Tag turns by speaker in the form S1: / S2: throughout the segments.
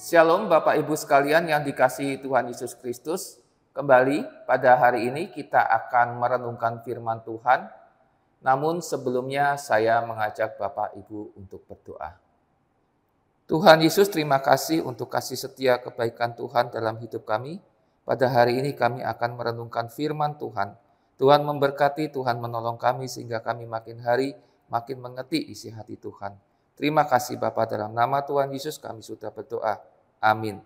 S1: Shalom Bapak Ibu sekalian yang dikasihi Tuhan Yesus Kristus. Kembali pada hari ini kita akan merenungkan firman Tuhan. Namun sebelumnya saya mengajak Bapak Ibu untuk berdoa. Tuhan Yesus terima kasih untuk kasih setia kebaikan Tuhan dalam hidup kami. Pada hari ini kami akan merenungkan firman Tuhan. Tuhan memberkati, Tuhan menolong kami sehingga kami makin hari makin mengerti isi hati Tuhan. Terima kasih Bapak dalam nama Tuhan Yesus kami sudah berdoa. Amin.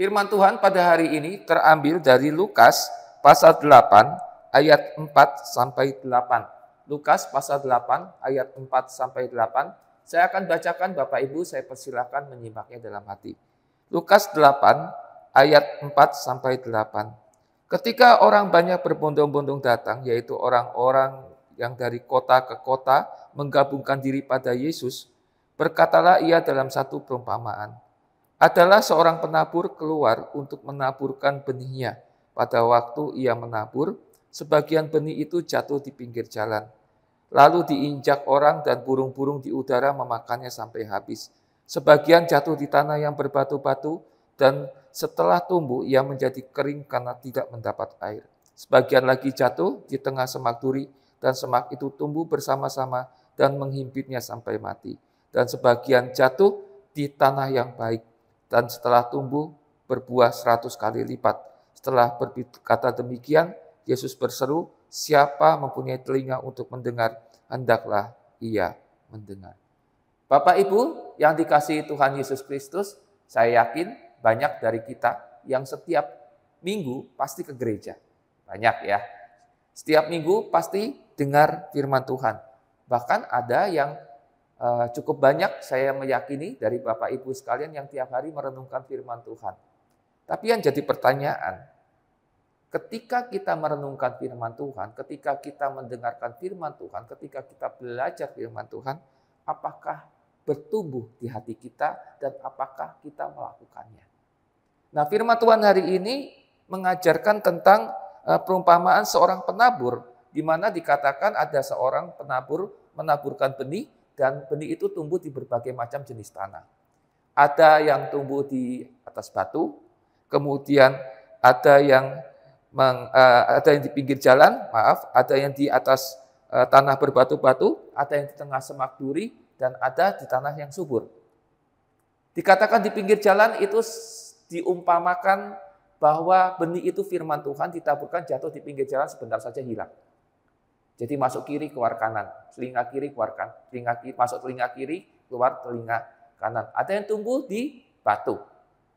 S1: Firman Tuhan pada hari ini terambil dari Lukas pasal 8 ayat 4 sampai 8. Lukas pasal 8 ayat 4 sampai 8. Saya akan bacakan Bapak Ibu, saya persilahkan menyimaknya dalam hati. Lukas 8 ayat 4 sampai 8. Ketika orang banyak berbondong-bondong datang, yaitu orang-orang yang dari kota ke kota menggabungkan diri pada Yesus, berkatalah ia dalam satu perumpamaan adalah seorang penabur keluar untuk menaburkan benihnya. Pada waktu ia menabur, sebagian benih itu jatuh di pinggir jalan. Lalu diinjak orang dan burung-burung di udara memakannya sampai habis. Sebagian jatuh di tanah yang berbatu-batu dan setelah tumbuh ia menjadi kering karena tidak mendapat air. Sebagian lagi jatuh di tengah semak duri dan semak itu tumbuh bersama-sama dan menghimpitnya sampai mati. Dan sebagian jatuh di tanah yang baik dan setelah tumbuh berbuah seratus kali lipat. Setelah berkata demikian, Yesus berseru, siapa mempunyai telinga untuk mendengar, hendaklah ia mendengar. Bapak Ibu yang dikasihi Tuhan Yesus Kristus, saya yakin banyak dari kita yang setiap minggu pasti ke gereja. Banyak ya. Setiap minggu pasti dengar firman Tuhan. Bahkan ada yang uh, cukup banyak saya meyakini dari Bapak Ibu sekalian yang tiap hari merenungkan firman Tuhan. Tapi yang jadi pertanyaan, ketika kita merenungkan firman Tuhan, ketika kita mendengarkan firman Tuhan, ketika kita belajar firman Tuhan, apakah bertumbuh di hati kita dan apakah kita melakukannya? Nah, firman Tuhan hari ini mengajarkan tentang eh, perumpamaan seorang penabur di mana dikatakan ada seorang penabur menaburkan benih dan benih itu tumbuh di berbagai macam jenis tanah. Ada yang tumbuh di atas batu, kemudian ada yang meng, uh, ada yang di pinggir jalan, maaf, ada yang di atas uh, tanah berbatu-batu, ada yang di tengah semak duri, dan ada di tanah yang subur. Dikatakan di pinggir jalan itu diumpamakan bahwa benih itu firman Tuhan ditaburkan jatuh di pinggir jalan sebentar saja hilang. Jadi masuk kiri keluar kanan, telinga kiri keluar kanan, telinga kiri masuk telinga kiri keluar telinga kanan. Ada yang tumbuh di batu.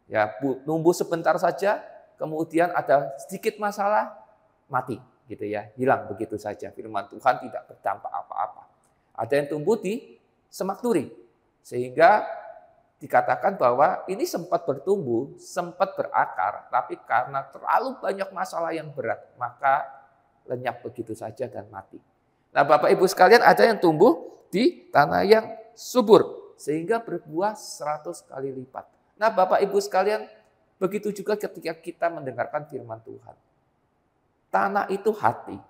S1: Ya, tumbuh sebentar saja, kemudian ada sedikit masalah, mati gitu ya, hilang begitu saja. Firman Tuhan tidak berdampak apa-apa. Ada yang tumbuh di semak turi. Sehingga dikatakan bahwa ini sempat bertumbuh, sempat berakar, tapi karena terlalu banyak masalah yang berat, maka lenyap begitu saja dan mati. Nah Bapak Ibu sekalian ada yang tumbuh di tanah yang subur sehingga berbuah 100 kali lipat. Nah Bapak Ibu sekalian begitu juga ketika kita mendengarkan firman Tuhan. Tanah itu hati.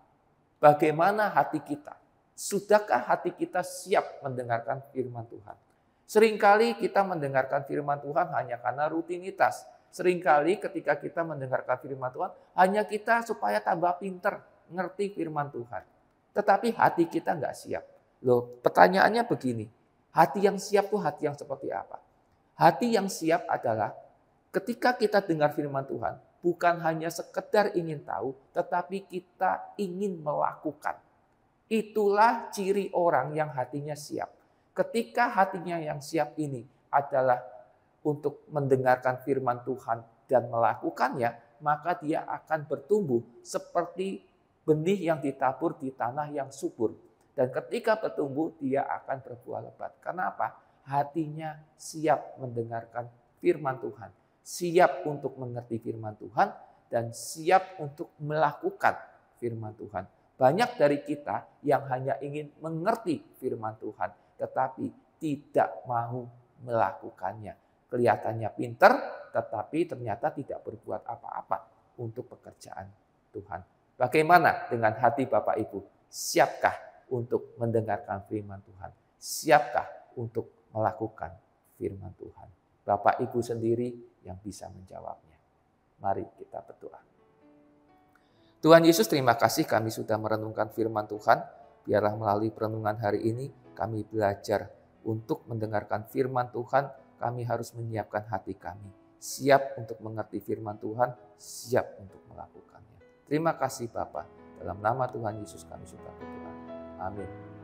S1: Bagaimana hati kita? Sudahkah hati kita siap mendengarkan firman Tuhan? Seringkali kita mendengarkan firman Tuhan hanya karena rutinitas. Seringkali ketika kita mendengarkan firman Tuhan, hanya kita supaya tambah pinter, ngerti firman Tuhan. Tetapi hati kita nggak siap. Loh, pertanyaannya begini. Hati yang siap tuh hati yang seperti apa? Hati yang siap adalah ketika kita dengar firman Tuhan, bukan hanya sekedar ingin tahu, tetapi kita ingin melakukan. Itulah ciri orang yang hatinya siap. Ketika hatinya yang siap ini adalah untuk mendengarkan firman Tuhan dan melakukannya, maka dia akan bertumbuh seperti benih yang ditabur di tanah yang subur. Dan ketika bertumbuh, dia akan berbuah lebat. Kenapa? Hatinya siap mendengarkan firman Tuhan, siap untuk mengerti firman Tuhan, dan siap untuk melakukan firman Tuhan. Banyak dari kita yang hanya ingin mengerti firman Tuhan, tetapi tidak mau melakukannya. Kelihatannya pinter, tetapi ternyata tidak berbuat apa-apa untuk pekerjaan Tuhan. Bagaimana dengan hati Bapak Ibu? Siapkah untuk mendengarkan firman Tuhan? Siapkah untuk melakukan firman Tuhan? Bapak Ibu sendiri yang bisa menjawabnya. Mari kita berdoa. Tuhan Yesus, terima kasih kami sudah merenungkan firman Tuhan. Biarlah melalui perenungan hari ini kami belajar untuk mendengarkan firman Tuhan, kami harus menyiapkan hati kami. Siap untuk mengerti firman Tuhan, siap untuk melakukannya. Terima kasih Bapa. Dalam nama Tuhan Yesus kami sudah berdoa. Amin.